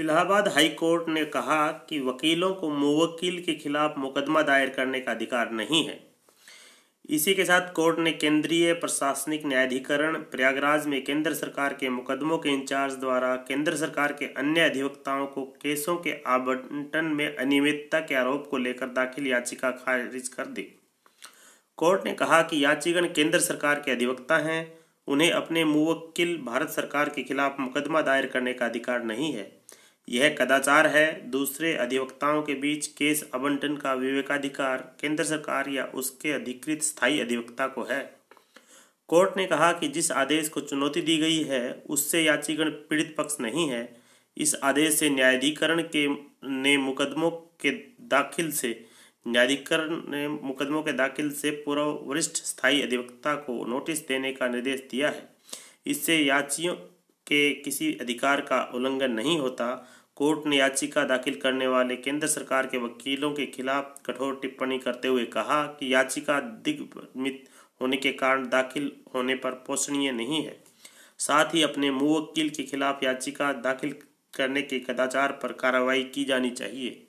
Allahabad high court ने कहा कि वकीलों को मुवक्किल के खिलाफ मुकदमा दायर करने का अधिकार नहीं है इसी के साथ कोर्ट ने केंद्रीय प्रशासनिक न्यायाधिकरण प्रयागराज में केंद्र सरकार के मुकदमों के इंचार्ज द्वारा केंद्र सरकार के अन्य अधिवक्ताओं को केसों के आवंटन में अनियमितता के आरोप को लेकर दाखिल याचिका खारिज कर दी कोर्ट ने कहा कि याचिकन केंद्र सरकार के अधिवक्ता हैं उन्हें अपने मुवक्किल भारत सरकार के खिलाफ मुकदमा दायर करने का अधिकार नहीं है यह कदाचार है दूसरे अधिवक्ताओं के बीच केस आवंटन का विवेकाधिकार केंद्र सरकार या उसके अधिकृत स्थायी अधिवक्ता को है कोर्ट ने कहा कि जिस आदेश को चुनौती दी गई है उससे याचिकण पीड़ित पक्ष नहीं है इस आदेश से न्यायाधिकरण के ने मुकदमों के दाखिल से न्यायाधिकरण ने मुकदमों के दाखिल से पूर्व वरिष्ठ स्थायी अधिवक्ता को नोटिस देने का निर्देश दिया है इससे याचियों के किसी अधिकार का उल्लंघन नहीं होता कोर्ट ने याचिका दाखिल करने वाले केंद्र सरकार के वकीलों के खिलाफ कठोर टिप्पणी करते हुए कहा कि याचिका दिग्भ्रमित होने के कारण दाखिल होने पर पोषणीय नहीं है साथ ही अपने मुवक्किल के खिलाफ याचिका दाखिल करने के कदाचार पर कार्रवाई की जानी चाहिए